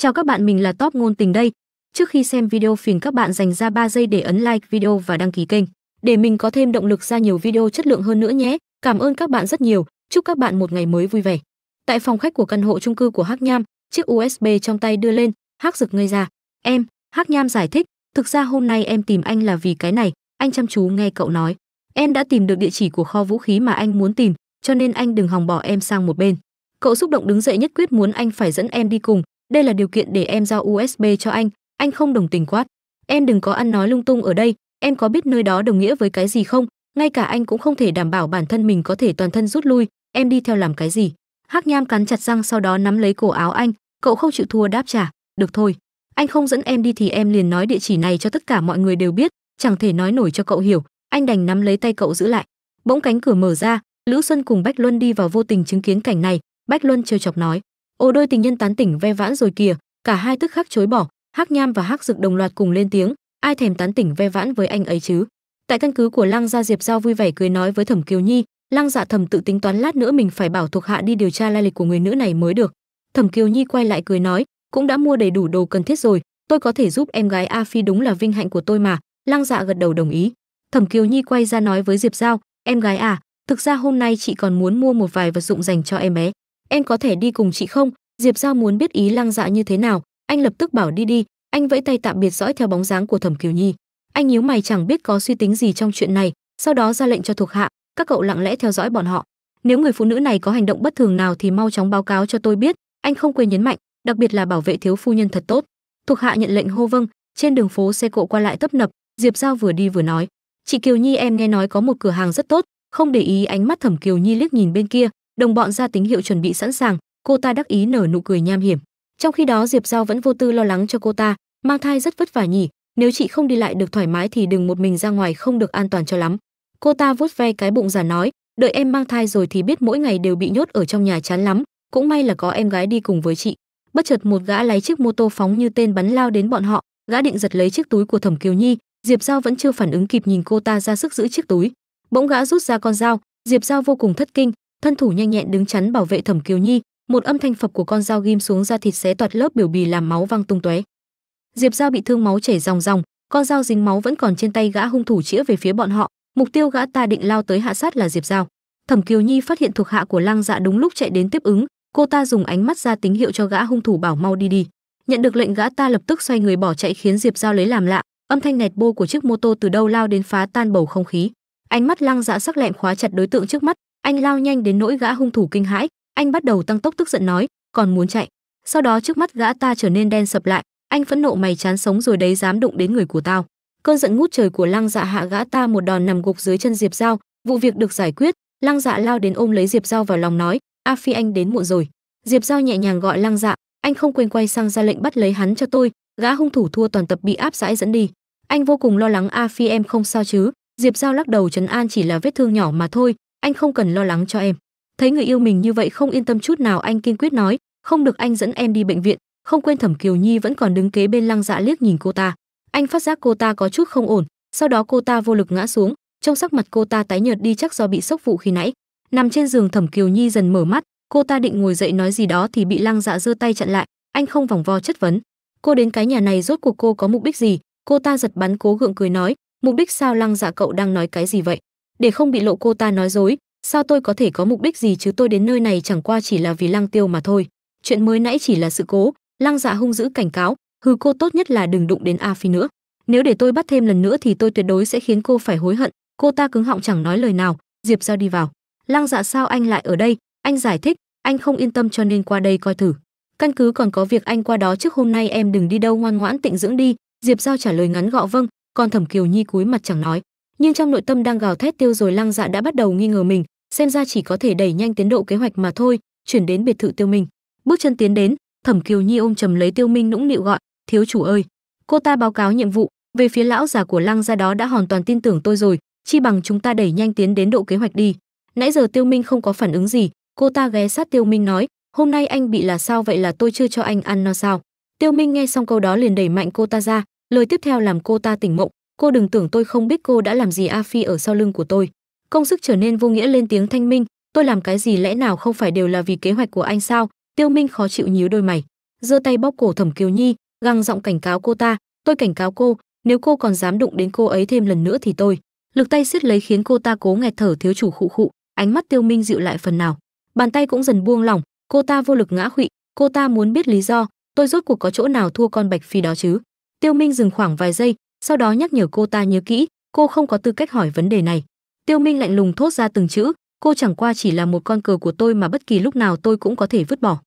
Chào các bạn, mình là Top ngôn tình đây. Trước khi xem video phiền các bạn dành ra 3 giây để ấn like video và đăng ký kênh để mình có thêm động lực ra nhiều video chất lượng hơn nữa nhé. Cảm ơn các bạn rất nhiều. Chúc các bạn một ngày mới vui vẻ. Tại phòng khách của căn hộ chung cư của Hắc Nham, chiếc USB trong tay đưa lên, Hắc Dực ngây ra. "Em," Hắc Nham giải thích, "thực ra hôm nay em tìm anh là vì cái này." Anh chăm chú nghe cậu nói, "Em đã tìm được địa chỉ của kho vũ khí mà anh muốn tìm, cho nên anh đừng hòng bỏ em sang một bên." Cậu xúc động đứng dậy nhất quyết muốn anh phải dẫn em đi cùng, đây là điều kiện để em giao usb cho anh anh không đồng tình quát em đừng có ăn nói lung tung ở đây em có biết nơi đó đồng nghĩa với cái gì không ngay cả anh cũng không thể đảm bảo bản thân mình có thể toàn thân rút lui em đi theo làm cái gì hắc nham cắn chặt răng sau đó nắm lấy cổ áo anh cậu không chịu thua đáp trả được thôi anh không dẫn em đi thì em liền nói địa chỉ này cho tất cả mọi người đều biết chẳng thể nói nổi cho cậu hiểu anh đành nắm lấy tay cậu giữ lại bỗng cánh cửa mở ra lữ xuân cùng bách luân đi vào vô tình chứng kiến cảnh này bách luân trêu chọc nói Ô đôi tình nhân tán tỉnh ve vãn rồi kìa cả hai tức khắc chối bỏ hắc nham và hắc dực đồng loạt cùng lên tiếng ai thèm tán tỉnh ve vãn với anh ấy chứ tại căn cứ của lăng gia diệp giao vui vẻ cười nói với thẩm kiều nhi lăng dạ thẩm tự tính toán lát nữa mình phải bảo thuộc hạ đi điều tra lai lịch của người nữ này mới được thẩm kiều nhi quay lại cười nói cũng đã mua đầy đủ đồ cần thiết rồi tôi có thể giúp em gái a phi đúng là vinh hạnh của tôi mà lăng dạ gật đầu đồng ý thẩm kiều nhi quay ra nói với diệp giao em gái à thực ra hôm nay chị còn muốn mua một vài vật dụng dành cho em bé em có thể đi cùng chị không diệp giao muốn biết ý lăng dạ như thế nào anh lập tức bảo đi đi anh vẫy tay tạm biệt dõi theo bóng dáng của thẩm kiều nhi anh nhíu mày chẳng biết có suy tính gì trong chuyện này sau đó ra lệnh cho thuộc hạ các cậu lặng lẽ theo dõi bọn họ nếu người phụ nữ này có hành động bất thường nào thì mau chóng báo cáo cho tôi biết anh không quên nhấn mạnh đặc biệt là bảo vệ thiếu phu nhân thật tốt thuộc hạ nhận lệnh hô vâng trên đường phố xe cộ qua lại tấp nập diệp giao vừa đi vừa nói chị kiều nhi em nghe nói có một cửa hàng rất tốt không để ý ánh mắt thẩm kiều nhi liếc nhìn bên kia đồng bọn ra tín hiệu chuẩn bị sẵn sàng cô ta đắc ý nở nụ cười nham hiểm trong khi đó diệp giao vẫn vô tư lo lắng cho cô ta mang thai rất vất vả nhỉ nếu chị không đi lại được thoải mái thì đừng một mình ra ngoài không được an toàn cho lắm cô ta vuốt ve cái bụng giả nói đợi em mang thai rồi thì biết mỗi ngày đều bị nhốt ở trong nhà chán lắm cũng may là có em gái đi cùng với chị bất chợt một gã lái chiếc mô tô phóng như tên bắn lao đến bọn họ gã định giật lấy chiếc túi của thẩm kiều nhi diệp giao vẫn chưa phản ứng kịp nhìn cô ta ra sức giữ chiếc túi bỗng gã rút ra con dao diệp giao vô cùng thất kinh thân thủ nhanh nhẹn đứng chắn bảo vệ thẩm kiều nhi một âm thanh phập của con dao ghim xuống da thịt xé toạt lớp biểu bì làm máu văng tung tóe diệp dao bị thương máu chảy ròng ròng con dao dính máu vẫn còn trên tay gã hung thủ chĩa về phía bọn họ mục tiêu gã ta định lao tới hạ sát là diệp dao thẩm kiều nhi phát hiện thuộc hạ của lang dạ đúng lúc chạy đến tiếp ứng cô ta dùng ánh mắt ra tín hiệu cho gã hung thủ bảo mau đi đi nhận được lệnh gã ta lập tức xoay người bỏ chạy khiến diệp dao lấy làm lạ âm thanh nẹt bô của chiếc mô tô từ đâu lao đến phá tan bầu không khí ánh mắt lang dạ sắc lẹm khóa chặt đối tượng trước mắt anh lao nhanh đến nỗi gã hung thủ kinh hãi anh bắt đầu tăng tốc tức giận nói còn muốn chạy sau đó trước mắt gã ta trở nên đen sập lại anh phẫn nộ mày chán sống rồi đấy dám đụng đến người của tao cơn giận ngút trời của lăng dạ hạ gã ta một đòn nằm gục dưới chân diệp dao vụ việc được giải quyết lăng dạ lao đến ôm lấy diệp dao vào lòng nói a phi anh đến muộn rồi diệp dao nhẹ nhàng gọi lăng dạ anh không quên quay sang ra lệnh bắt lấy hắn cho tôi gã hung thủ thua toàn tập bị áp giải dẫn đi anh vô cùng lo lắng a phi em không sao chứ diệp dao lắc đầu trấn an chỉ là vết thương nhỏ mà thôi anh không cần lo lắng cho em thấy người yêu mình như vậy không yên tâm chút nào anh kiên quyết nói không được anh dẫn em đi bệnh viện không quên thẩm kiều nhi vẫn còn đứng kế bên lăng dạ liếc nhìn cô ta anh phát giác cô ta có chút không ổn sau đó cô ta vô lực ngã xuống trong sắc mặt cô ta tái nhợt đi chắc do bị sốc vụ khi nãy nằm trên giường thẩm kiều nhi dần mở mắt cô ta định ngồi dậy nói gì đó thì bị lăng dạ giơ tay chặn lại anh không vòng vo chất vấn cô đến cái nhà này rốt cuộc cô có mục đích gì cô ta giật bắn cố gượng cười nói mục đích sao lăng dạ cậu đang nói cái gì vậy để không bị lộ cô ta nói dối sao tôi có thể có mục đích gì chứ tôi đến nơi này chẳng qua chỉ là vì lăng tiêu mà thôi chuyện mới nãy chỉ là sự cố lăng dạ hung dữ cảnh cáo hư cô tốt nhất là đừng đụng đến a phi nữa nếu để tôi bắt thêm lần nữa thì tôi tuyệt đối sẽ khiến cô phải hối hận cô ta cứng họng chẳng nói lời nào diệp giao đi vào lăng dạ sao anh lại ở đây anh giải thích anh không yên tâm cho nên qua đây coi thử căn cứ còn có việc anh qua đó trước hôm nay em đừng đi đâu ngoan ngoãn tịnh dưỡng đi diệp giao trả lời ngắn gọ vâng còn thẩm kiều nhi cúi mặt chẳng nói nhưng trong nội tâm đang gào thét tiêu rồi lăng dạ đã bắt đầu nghi ngờ mình xem ra chỉ có thể đẩy nhanh tiến độ kế hoạch mà thôi chuyển đến biệt thự tiêu minh bước chân tiến đến thẩm kiều nhi ôm trầm lấy tiêu minh nũng nịu gọi thiếu chủ ơi cô ta báo cáo nhiệm vụ về phía lão già của lăng gia đó đã hoàn toàn tin tưởng tôi rồi chi bằng chúng ta đẩy nhanh tiến đến độ kế hoạch đi nãy giờ tiêu minh không có phản ứng gì cô ta ghé sát tiêu minh nói hôm nay anh bị là sao vậy là tôi chưa cho anh ăn no sao tiêu minh nghe xong câu đó liền đẩy mạnh cô ta ra lời tiếp theo làm cô ta tỉnh mộng cô đừng tưởng tôi không biết cô đã làm gì a phi ở sau lưng của tôi công sức trở nên vô nghĩa lên tiếng thanh minh tôi làm cái gì lẽ nào không phải đều là vì kế hoạch của anh sao tiêu minh khó chịu nhíu đôi mày giơ tay bóc cổ thẩm kiều nhi găng giọng cảnh cáo cô ta tôi cảnh cáo cô nếu cô còn dám đụng đến cô ấy thêm lần nữa thì tôi lực tay siết lấy khiến cô ta cố nghẹt thở thiếu chủ khụ khụ ánh mắt tiêu minh dịu lại phần nào bàn tay cũng dần buông lỏng cô ta vô lực ngã khuỵu cô ta muốn biết lý do tôi rốt cuộc có chỗ nào thua con bạch phi đó chứ tiêu minh dừng khoảng vài giây sau đó nhắc nhở cô ta nhớ kỹ cô không có tư cách hỏi vấn đề này tiêu minh lạnh lùng thốt ra từng chữ cô chẳng qua chỉ là một con cờ của tôi mà bất kỳ lúc nào tôi cũng có thể vứt bỏ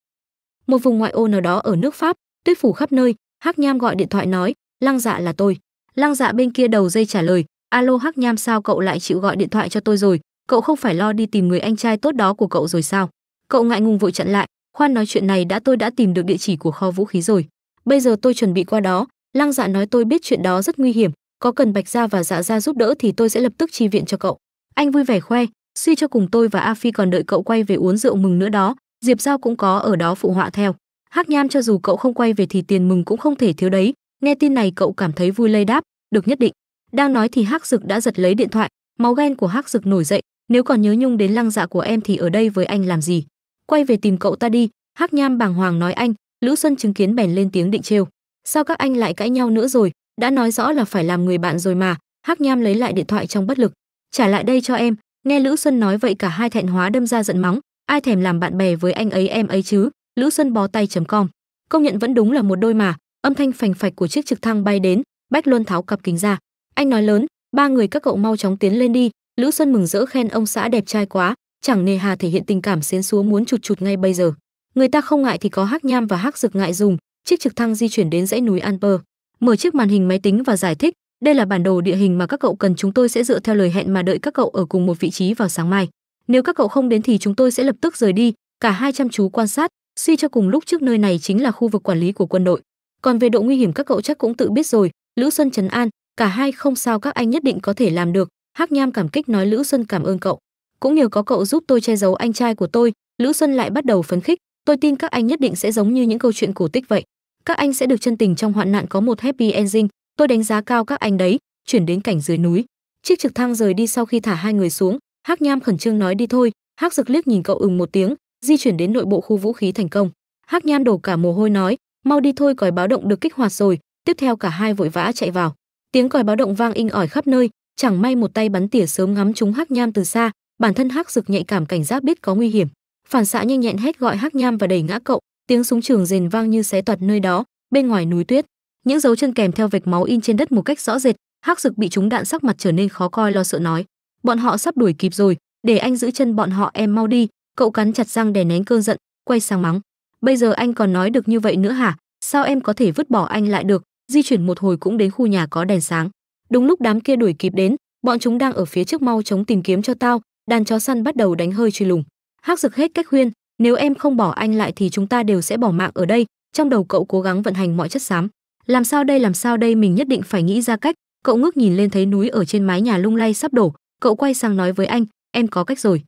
một vùng ngoại ô nào đó ở nước pháp tuyết phủ khắp nơi hắc nham gọi điện thoại nói lăng dạ là tôi lăng dạ bên kia đầu dây trả lời alo hắc nham sao cậu lại chịu gọi điện thoại cho tôi rồi cậu không phải lo đi tìm người anh trai tốt đó của cậu rồi sao cậu ngại ngùng vội chặn lại khoan nói chuyện này đã tôi đã tìm được địa chỉ của kho vũ khí rồi bây giờ tôi chuẩn bị qua đó Lăng Dạ nói tôi biết chuyện đó rất nguy hiểm, có cần Bạch gia và Dạ gia giúp đỡ thì tôi sẽ lập tức chi viện cho cậu. Anh vui vẻ khoe, suy cho cùng tôi và A Phi còn đợi cậu quay về uống rượu mừng nữa đó, Diệp Giao cũng có ở đó phụ họa theo. Hắc Nham cho dù cậu không quay về thì tiền mừng cũng không thể thiếu đấy, nghe tin này cậu cảm thấy vui lây đáp, được nhất định. Đang nói thì Hắc Dực đã giật lấy điện thoại, máu ghen của Hắc Dực nổi dậy, nếu còn nhớ nhung đến lăng dạ của em thì ở đây với anh làm gì? Quay về tìm cậu ta đi, Hắc Nham bàng hoàng nói anh, Lữ Xuân chứng kiến bèn lên tiếng định trêu sao các anh lại cãi nhau nữa rồi đã nói rõ là phải làm người bạn rồi mà hắc nham lấy lại điện thoại trong bất lực trả lại đây cho em nghe lữ xuân nói vậy cả hai thẹn hóa đâm ra giận mắng ai thèm làm bạn bè với anh ấy em ấy chứ lữ xuân bó tay chấm com công nhận vẫn đúng là một đôi mà âm thanh phành phạch của chiếc trực thăng bay đến bách luân tháo cặp kính ra anh nói lớn ba người các cậu mau chóng tiến lên đi lữ xuân mừng rỡ khen ông xã đẹp trai quá chẳng nề hà thể hiện tình cảm xến xúa muốn chụt chụt ngay bây giờ người ta không ngại thì có hắc nham và hắc rực ngại dùng chiếc trực thăng di chuyển đến dãy núi Anper Mở chiếc màn hình máy tính và giải thích, đây là bản đồ địa hình mà các cậu cần chúng tôi sẽ dựa theo lời hẹn mà đợi các cậu ở cùng một vị trí vào sáng mai. Nếu các cậu không đến thì chúng tôi sẽ lập tức rời đi, cả hai chăm chú quan sát, suy cho cùng lúc trước nơi này chính là khu vực quản lý của quân đội. Còn về độ nguy hiểm các cậu chắc cũng tự biết rồi, Lữ Xuân trấn an, cả hai không sao các anh nhất định có thể làm được, Hắc Nham cảm kích nói Lữ Xuân cảm ơn cậu. Cũng nhờ có cậu giúp tôi che giấu anh trai của tôi, Lữ Xuân lại bắt đầu phấn khích, tôi tin các anh nhất định sẽ giống như những câu chuyện cổ tích vậy các anh sẽ được chân tình trong hoạn nạn có một happy ending tôi đánh giá cao các anh đấy chuyển đến cảnh dưới núi chiếc trực thăng rời đi sau khi thả hai người xuống hắc nham khẩn trương nói đi thôi hắc dực liếc nhìn cậu ừng một tiếng di chuyển đến nội bộ khu vũ khí thành công hắc nham đổ cả mồ hôi nói mau đi thôi còi báo động được kích hoạt rồi tiếp theo cả hai vội vã chạy vào tiếng còi báo động vang inh ỏi khắp nơi chẳng may một tay bắn tỉa sớm ngắm trúng hắc nham từ xa bản thân hắc dực nhạy cảm cảnh giác biết có nguy hiểm phản xạ nhanh nhẹn hét gọi hắc nham và đẩy ngã cậu tiếng súng trường rền vang như xé toạt nơi đó bên ngoài núi tuyết những dấu chân kèm theo vệt máu in trên đất một cách rõ rệt hắc rực bị chúng đạn sắc mặt trở nên khó coi lo sợ nói bọn họ sắp đuổi kịp rồi để anh giữ chân bọn họ em mau đi cậu cắn chặt răng đè nén cơn giận quay sang mắng bây giờ anh còn nói được như vậy nữa hả sao em có thể vứt bỏ anh lại được di chuyển một hồi cũng đến khu nhà có đèn sáng đúng lúc đám kia đuổi kịp đến bọn chúng đang ở phía trước mau chống tìm kiếm cho tao đàn chó săn bắt đầu đánh hơi truy lùng hắc dực hết cách khuyên nếu em không bỏ anh lại thì chúng ta đều sẽ bỏ mạng ở đây trong đầu cậu cố gắng vận hành mọi chất xám làm sao đây làm sao đây mình nhất định phải nghĩ ra cách cậu ngước nhìn lên thấy núi ở trên mái nhà lung lay sắp đổ cậu quay sang nói với anh em có cách rồi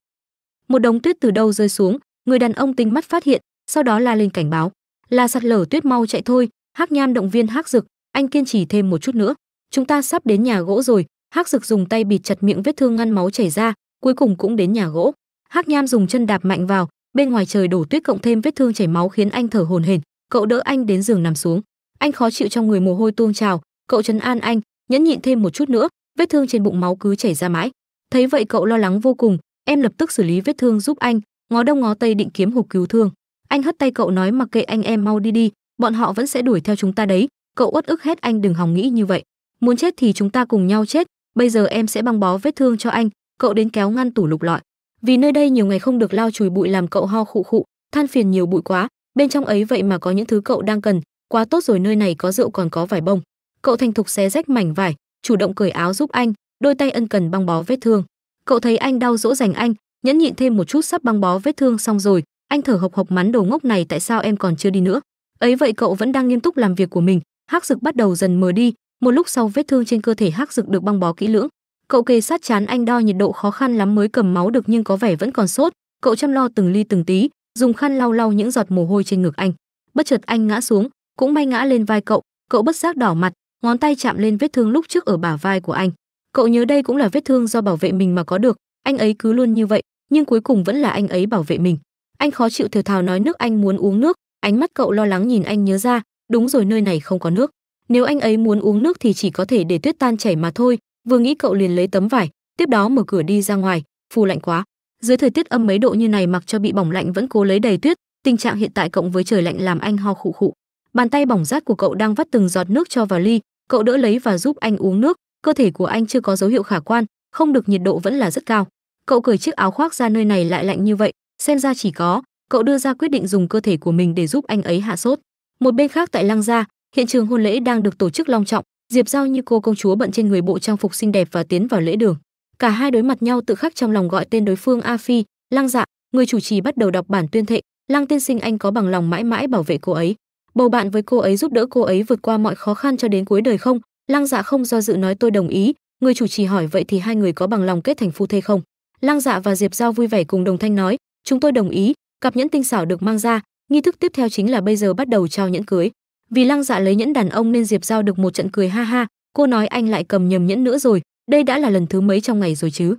một đống tuyết từ đâu rơi xuống người đàn ông tinh mắt phát hiện sau đó la lên cảnh báo là sạt lở tuyết mau chạy thôi hắc nham động viên hắc dực anh kiên trì thêm một chút nữa chúng ta sắp đến nhà gỗ rồi hắc dực dùng tay bịt chặt miệng vết thương ngăn máu chảy ra cuối cùng cũng đến nhà gỗ hắc nham dùng chân đạp mạnh vào bên ngoài trời đổ tuyết cộng thêm vết thương chảy máu khiến anh thở hổn hển cậu đỡ anh đến giường nằm xuống anh khó chịu trong người mồ hôi tuôn trào cậu trấn an anh nhẫn nhịn thêm một chút nữa vết thương trên bụng máu cứ chảy ra mãi thấy vậy cậu lo lắng vô cùng em lập tức xử lý vết thương giúp anh ngó đông ngó tây định kiếm hộp cứu thương anh hất tay cậu nói mặc kệ anh em mau đi đi bọn họ vẫn sẽ đuổi theo chúng ta đấy cậu uất ức hết anh đừng hòng nghĩ như vậy muốn chết thì chúng ta cùng nhau chết bây giờ em sẽ băng bó vết thương cho anh cậu đến kéo ngăn tủ lục lọi vì nơi đây nhiều ngày không được lau chùi bụi làm cậu ho khụ khụ than phiền nhiều bụi quá bên trong ấy vậy mà có những thứ cậu đang cần quá tốt rồi nơi này có rượu còn có vải bông cậu thành thục xé rách mảnh vải chủ động cởi áo giúp anh đôi tay ân cần băng bó vết thương cậu thấy anh đau dỗ dành anh nhẫn nhịn thêm một chút sắp băng bó vết thương xong rồi anh thở hộc hộc mắn đồ ngốc này tại sao em còn chưa đi nữa ấy vậy cậu vẫn đang nghiêm túc làm việc của mình hắc dực bắt đầu dần mờ đi một lúc sau vết thương trên cơ thể hắc dực được băng bó kỹ lưỡng Cậu kề sát chán anh đo nhiệt độ khó khăn lắm mới cầm máu được nhưng có vẻ vẫn còn sốt, cậu chăm lo từng ly từng tí, dùng khăn lau lau những giọt mồ hôi trên ngực anh. Bất chợt anh ngã xuống, cũng may ngã lên vai cậu, cậu bất giác đỏ mặt, ngón tay chạm lên vết thương lúc trước ở bả vai của anh. Cậu nhớ đây cũng là vết thương do bảo vệ mình mà có được, anh ấy cứ luôn như vậy, nhưng cuối cùng vẫn là anh ấy bảo vệ mình. Anh khó chịu thều thào nói nước anh muốn uống nước, ánh mắt cậu lo lắng nhìn anh nhớ ra, đúng rồi nơi này không có nước. Nếu anh ấy muốn uống nước thì chỉ có thể để tuyết tan chảy mà thôi, vừa nghĩ cậu liền lấy tấm vải tiếp đó mở cửa đi ra ngoài phù lạnh quá dưới thời tiết âm mấy độ như này mặc cho bị bỏng lạnh vẫn cố lấy đầy tuyết tình trạng hiện tại cộng với trời lạnh làm anh ho khụ khụ bàn tay bỏng rát của cậu đang vắt từng giọt nước cho vào ly cậu đỡ lấy và giúp anh uống nước cơ thể của anh chưa có dấu hiệu khả quan không được nhiệt độ vẫn là rất cao cậu cởi chiếc áo khoác ra nơi này lại lạnh như vậy xem ra chỉ có cậu đưa ra quyết định dùng cơ thể của mình để giúp anh ấy hạ sốt một bên khác tại lăng gia hiện trường hôn lễ đang được tổ chức long trọng diệp giao như cô công chúa bận trên người bộ trang phục xinh đẹp và tiến vào lễ đường cả hai đối mặt nhau tự khắc trong lòng gọi tên đối phương a phi lăng dạ người chủ trì bắt đầu đọc bản tuyên thệ lăng tiên sinh anh có bằng lòng mãi mãi bảo vệ cô ấy bầu bạn với cô ấy giúp đỡ cô ấy vượt qua mọi khó khăn cho đến cuối đời không lăng dạ không do dự nói tôi đồng ý người chủ trì hỏi vậy thì hai người có bằng lòng kết thành phu thê không lăng dạ và diệp giao vui vẻ cùng đồng thanh nói chúng tôi đồng ý cặp nhẫn tinh xảo được mang ra nghi thức tiếp theo chính là bây giờ bắt đầu trao nhẫn cưới vì lăng dạ lấy nhẫn đàn ông nên diệp giao được một trận cười ha ha cô nói anh lại cầm nhầm nhẫn nữa rồi đây đã là lần thứ mấy trong ngày rồi chứ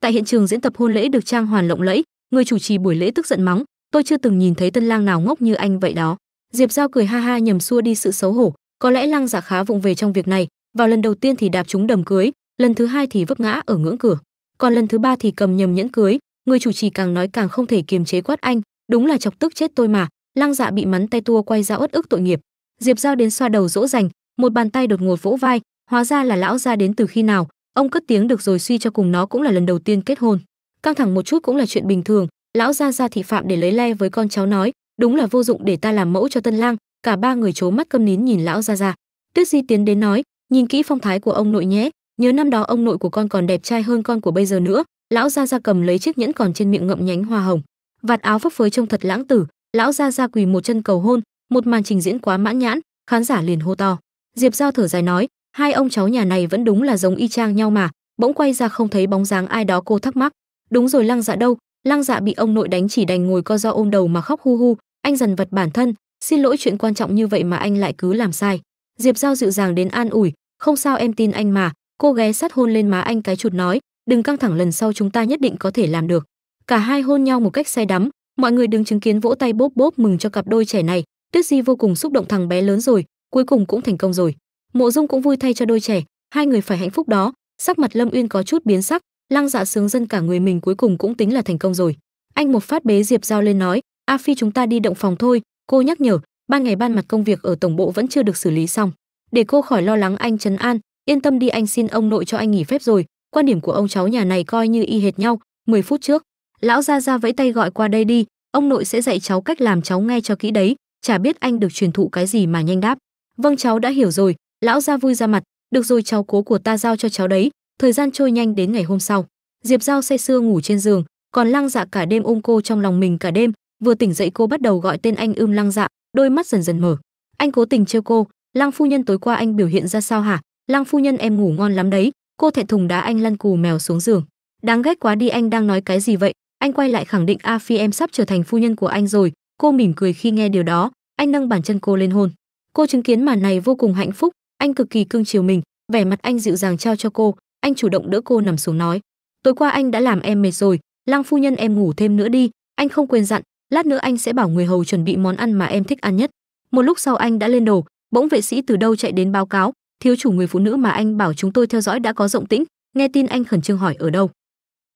tại hiện trường diễn tập hôn lễ được trang hoàn lộng lẫy người chủ trì buổi lễ tức giận mắng tôi chưa từng nhìn thấy tân lang nào ngốc như anh vậy đó diệp giao cười ha ha nhầm xua đi sự xấu hổ có lẽ lăng dạ khá vụng về trong việc này vào lần đầu tiên thì đạp chúng đầm cưới lần thứ hai thì vấp ngã ở ngưỡng cửa còn lần thứ ba thì cầm nhầm nhẫn cưới người chủ trì càng nói càng không thể kiềm chế quát anh đúng là chọc tức chết tôi mà lăng dạ bị mắn tay tua quay ra uất ức tội nghiệp diệp giao đến xoa đầu dỗ dành một bàn tay đột ngột vỗ vai hóa ra là lão Gia đến từ khi nào ông cất tiếng được rồi suy cho cùng nó cũng là lần đầu tiên kết hôn căng thẳng một chút cũng là chuyện bình thường lão Gia Gia thị phạm để lấy le với con cháu nói đúng là vô dụng để ta làm mẫu cho tân lang cả ba người trố mắt câm nín nhìn lão Gia Gia. tuyết di tiến đến nói nhìn kỹ phong thái của ông nội nhé nhớ năm đó ông nội của con còn đẹp trai hơn con của bây giờ nữa lão Gia Gia cầm lấy chiếc nhẫn còn trên miệng ngậm nhánh hoa hồng vạt áo phấp phới trông thật lãng tử lão Gia Gia quỳ một chân cầu hôn một màn trình diễn quá mãn nhãn khán giả liền hô to diệp giao thở dài nói hai ông cháu nhà này vẫn đúng là giống y chang nhau mà bỗng quay ra không thấy bóng dáng ai đó cô thắc mắc đúng rồi lăng dạ đâu lăng dạ bị ông nội đánh chỉ đành ngồi co do ôm đầu mà khóc hu hu anh dần vật bản thân xin lỗi chuyện quan trọng như vậy mà anh lại cứ làm sai diệp giao dịu dàng đến an ủi không sao em tin anh mà cô ghé sát hôn lên má anh cái chụt nói đừng căng thẳng lần sau chúng ta nhất định có thể làm được cả hai hôn nhau một cách say đắm mọi người đứng chứng kiến vỗ tay bốp bốp mừng cho cặp đôi trẻ này tuyết di vô cùng xúc động thằng bé lớn rồi cuối cùng cũng thành công rồi mộ dung cũng vui thay cho đôi trẻ hai người phải hạnh phúc đó sắc mặt lâm uyên có chút biến sắc lăng dạ sướng dân cả người mình cuối cùng cũng tính là thành công rồi anh một phát bế diệp giao lên nói a phi chúng ta đi động phòng thôi cô nhắc nhở ba ngày ban mặt công việc ở tổng bộ vẫn chưa được xử lý xong để cô khỏi lo lắng anh trấn an yên tâm đi anh xin ông nội cho anh nghỉ phép rồi quan điểm của ông cháu nhà này coi như y hệt nhau 10 phút trước lão gia gia vẫy tay gọi qua đây đi ông nội sẽ dạy cháu cách làm cháu nghe cho kỹ đấy chả biết anh được truyền thụ cái gì mà nhanh đáp vâng cháu đã hiểu rồi lão ra vui ra mặt được rồi cháu cố của ta giao cho cháu đấy thời gian trôi nhanh đến ngày hôm sau diệp giao say sưa ngủ trên giường còn lăng dạ cả đêm ôm cô trong lòng mình cả đêm vừa tỉnh dậy cô bắt đầu gọi tên anh ưm lăng dạ đôi mắt dần dần mở anh cố tình trêu cô lăng phu nhân tối qua anh biểu hiện ra sao hả lăng phu nhân em ngủ ngon lắm đấy cô thẹn thùng đá anh lăn cù mèo xuống giường đáng ghét quá đi anh đang nói cái gì vậy anh quay lại khẳng định a phi em sắp trở thành phu nhân của anh rồi cô mỉm cười khi nghe điều đó anh nâng bàn chân cô lên hôn cô chứng kiến màn này vô cùng hạnh phúc anh cực kỳ cưng chiều mình vẻ mặt anh dịu dàng trao cho cô anh chủ động đỡ cô nằm xuống nói tối qua anh đã làm em mệt rồi lang phu nhân em ngủ thêm nữa đi anh không quên dặn lát nữa anh sẽ bảo người hầu chuẩn bị món ăn mà em thích ăn nhất một lúc sau anh đã lên đồ bỗng vệ sĩ từ đâu chạy đến báo cáo thiếu chủ người phụ nữ mà anh bảo chúng tôi theo dõi đã có rộng tĩnh nghe tin anh khẩn trương hỏi ở đâu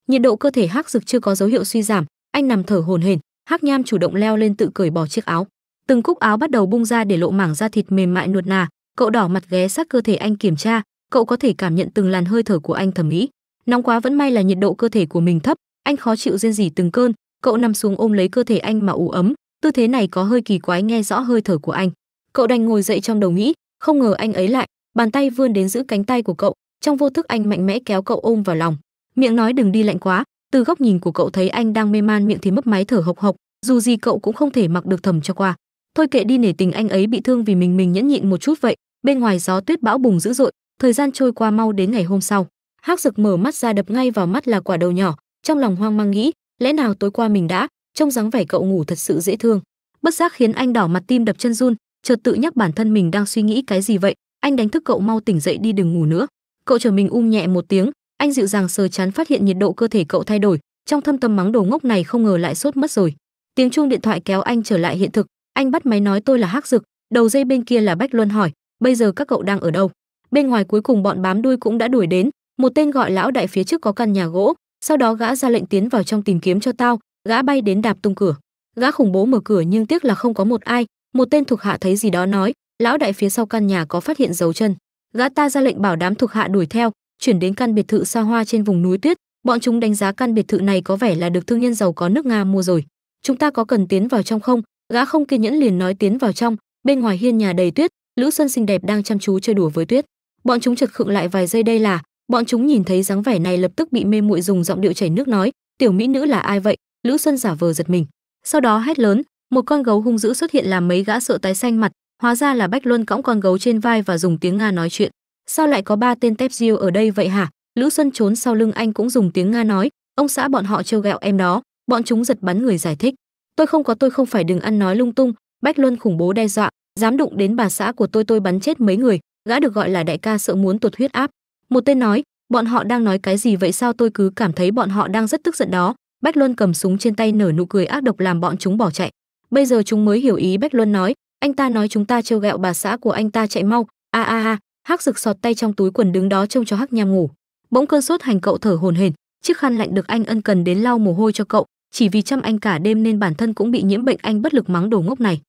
nhiệt độ cơ thể hắc dực chưa có dấu hiệu suy giảm anh nằm thở hổn hển hắc nham chủ động leo lên tự cởi bỏ chiếc áo từng cúc áo bắt đầu bung ra để lộ mảng da thịt mềm mại nuột nà cậu đỏ mặt ghé sát cơ thể anh kiểm tra cậu có thể cảm nhận từng làn hơi thở của anh thầm nghĩ nóng quá vẫn may là nhiệt độ cơ thể của mình thấp anh khó chịu rên rỉ từng cơn cậu nằm xuống ôm lấy cơ thể anh mà ủ ấm tư thế này có hơi kỳ quái nghe rõ hơi thở của anh cậu đành ngồi dậy trong đầu nghĩ không ngờ anh ấy lại bàn tay vươn đến giữ cánh tay của cậu trong vô thức anh mạnh mẽ kéo cậu ôm vào lòng miệng nói đừng đi lạnh quá từ góc nhìn của cậu thấy anh đang mê man miệng thì mấp máy thở hộc hộc dù gì cậu cũng không thể mặc được thầm cho qua thôi kệ đi nể tình anh ấy bị thương vì mình mình nhẫn nhịn một chút vậy bên ngoài gió tuyết bão bùng dữ dội thời gian trôi qua mau đến ngày hôm sau hắc rực mở mắt ra đập ngay vào mắt là quả đầu nhỏ trong lòng hoang mang nghĩ lẽ nào tối qua mình đã trông dáng vẻ cậu ngủ thật sự dễ thương bất giác khiến anh đỏ mặt tim đập chân run chợt tự nhắc bản thân mình đang suy nghĩ cái gì vậy anh đánh thức cậu mau tỉnh dậy đi đừng ngủ nữa cậu chờ mình um nhẹ một tiếng anh dịu dàng sờ chán phát hiện nhiệt độ cơ thể cậu thay đổi trong thâm tâm mắng đồ ngốc này không ngờ lại sốt mất rồi tiếng chuông điện thoại kéo anh trở lại hiện thực anh bắt máy nói tôi là hắc dực đầu dây bên kia là bách luân hỏi bây giờ các cậu đang ở đâu bên ngoài cuối cùng bọn bám đuôi cũng đã đuổi đến một tên gọi lão đại phía trước có căn nhà gỗ sau đó gã ra lệnh tiến vào trong tìm kiếm cho tao gã bay đến đạp tung cửa gã khủng bố mở cửa nhưng tiếc là không có một ai một tên thuộc hạ thấy gì đó nói lão đại phía sau căn nhà có phát hiện dấu chân gã ta ra lệnh bảo đám thuộc hạ đuổi theo chuyển đến căn biệt thự xa hoa trên vùng núi tuyết bọn chúng đánh giá căn biệt thự này có vẻ là được thương nhân giàu có nước nga mua rồi chúng ta có cần tiến vào trong không gã không kiên nhẫn liền nói tiến vào trong bên ngoài hiên nhà đầy tuyết lữ xuân xinh đẹp đang chăm chú chơi đùa với tuyết bọn chúng chật khựng lại vài giây đây là bọn chúng nhìn thấy dáng vẻ này lập tức bị mê muội dùng giọng điệu chảy nước nói tiểu mỹ nữ là ai vậy lữ xuân giả vờ giật mình sau đó hét lớn một con gấu hung dữ xuất hiện làm mấy gã sợ tái xanh mặt hóa ra là bách luân cõng con gấu trên vai và dùng tiếng nga nói chuyện sao lại có ba tên tép diêu ở đây vậy hả lữ xuân trốn sau lưng anh cũng dùng tiếng nga nói ông xã bọn họ trêu ghẹo em đó bọn chúng giật bắn người giải thích tôi không có tôi không phải đừng ăn nói lung tung bách luân khủng bố đe dọa dám đụng đến bà xã của tôi tôi bắn chết mấy người gã được gọi là đại ca sợ muốn tụt huyết áp một tên nói bọn họ đang nói cái gì vậy sao tôi cứ cảm thấy bọn họ đang rất tức giận đó bách luân cầm súng trên tay nở nụ cười ác độc làm bọn chúng bỏ chạy bây giờ chúng mới hiểu ý bách luân nói anh ta nói chúng ta trêu ghẹo bà xã của anh ta chạy mau a a a hắc rực sọt tay trong túi quần đứng đó trông cho hắc nham ngủ bỗng cơn sốt hành cậu thở hồn hển chiếc khăn lạnh được anh ân cần đến lau mồ hôi cho cậu chỉ vì chăm anh cả đêm nên bản thân cũng bị nhiễm bệnh anh bất lực mắng đồ ngốc này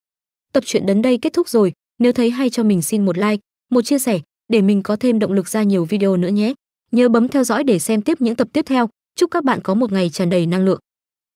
tập truyện đến đây kết thúc rồi nếu thấy hay cho mình xin một like một chia sẻ để mình có thêm động lực ra nhiều video nữa nhé nhớ bấm theo dõi để xem tiếp những tập tiếp theo chúc các bạn có một ngày tràn đầy năng lượng